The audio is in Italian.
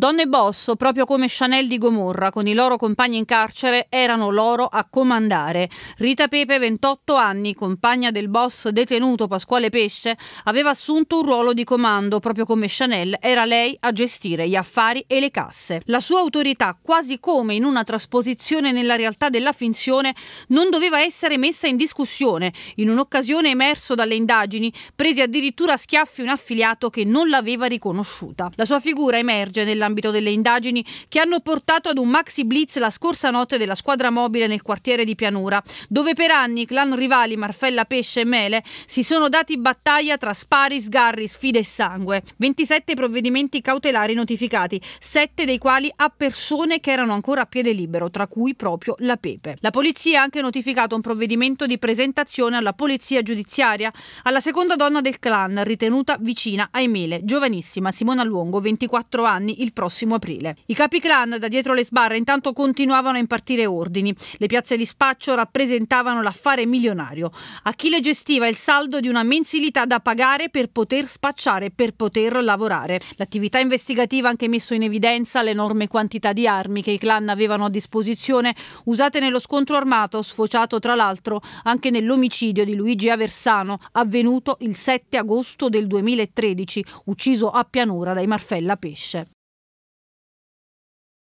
Donne boss, proprio come Chanel di Gomorra, con i loro compagni in carcere, erano loro a comandare. Rita Pepe, 28 anni, compagna del boss detenuto Pasquale Pesce, aveva assunto un ruolo di comando, proprio come Chanel era lei a gestire gli affari e le casse. La sua autorità, quasi come in una trasposizione nella realtà della finzione, non doveva essere messa in discussione. In un'occasione emerso dalle indagini, presi addirittura a schiaffi un affiliato che non l'aveva riconosciuta. La sua figura emerge nella nell'ambito delle indagini che hanno portato ad un maxi blitz la scorsa notte della squadra mobile nel quartiere di Pianura, dove per anni i clan rivali Marfella Pesce e Mele si sono dati battaglia tra spari, sgarri, sfide e sangue. 27 provvedimenti cautelari notificati, 7 dei quali a persone che erano ancora a piede libero, tra cui proprio la Pepe. La polizia ha anche notificato un provvedimento di presentazione alla polizia giudiziaria alla seconda donna del clan, ritenuta vicina ai Mele, giovanissima Simona Luongo, 24 anni, il prossimo aprile. I capiclan da dietro le sbarre intanto continuavano a impartire ordini. Le piazze di spaccio rappresentavano l'affare milionario. A chi le gestiva il saldo di una mensilità da pagare per poter spacciare, per poter lavorare. L'attività investigativa ha anche messo in evidenza l'enorme quantità di armi che i clan avevano a disposizione, usate nello scontro armato, sfociato tra l'altro anche nell'omicidio di Luigi Aversano, avvenuto il 7 agosto del 2013, ucciso a pianura dai Marfella Pesce.